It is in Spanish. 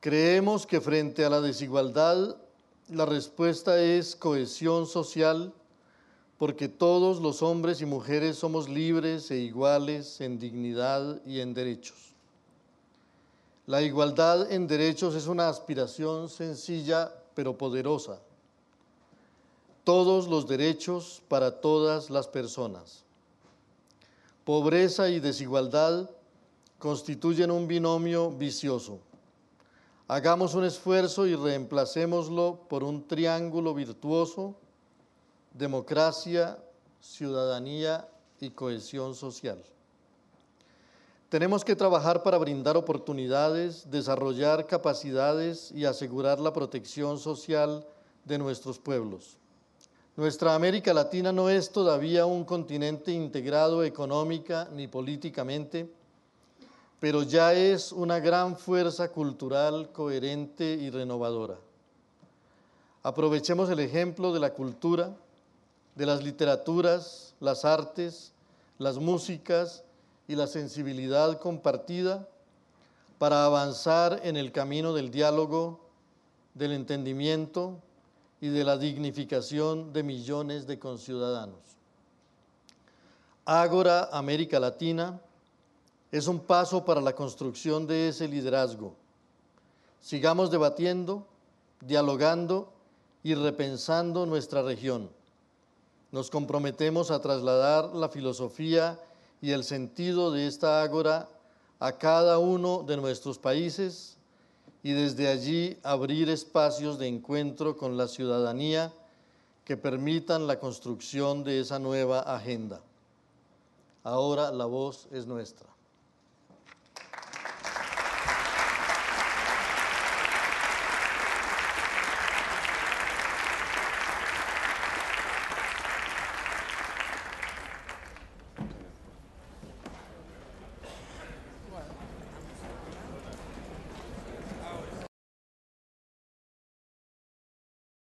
Creemos que frente a la desigualdad, la respuesta es cohesión social, porque todos los hombres y mujeres somos libres e iguales en dignidad y en derechos. La igualdad en derechos es una aspiración sencilla pero poderosa. Todos los derechos para todas las personas. Pobreza y desigualdad constituyen un binomio vicioso Hagamos un esfuerzo y reemplacémoslo por un triángulo virtuoso, democracia, ciudadanía y cohesión social. Tenemos que trabajar para brindar oportunidades, desarrollar capacidades y asegurar la protección social de nuestros pueblos. Nuestra América Latina no es todavía un continente integrado económica ni políticamente, pero ya es una gran fuerza cultural coherente y renovadora. Aprovechemos el ejemplo de la cultura, de las literaturas, las artes, las músicas y la sensibilidad compartida para avanzar en el camino del diálogo, del entendimiento y de la dignificación de millones de conciudadanos. Ágora América Latina es un paso para la construcción de ese liderazgo. Sigamos debatiendo, dialogando y repensando nuestra región. Nos comprometemos a trasladar la filosofía y el sentido de esta ágora a cada uno de nuestros países y desde allí abrir espacios de encuentro con la ciudadanía que permitan la construcción de esa nueva agenda. Ahora la voz es nuestra.